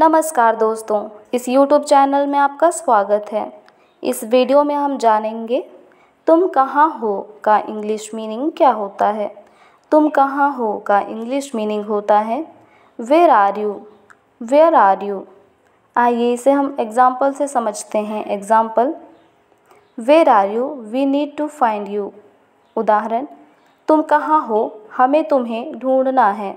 नमस्कार दोस्तों इस YouTube चैनल में आपका स्वागत है इस वीडियो में हम जानेंगे तुम कहाँ हो का इंग्लिश मीनिंग क्या होता है तुम कहाँ हो का इंग्लिश मीनिंग होता है where are you where are you आइए इसे हम एग्ज़ाम्पल से समझते हैं example where are you we need to find you उदाहरण तुम कहाँ हो हमें तुम्हें ढूंढना है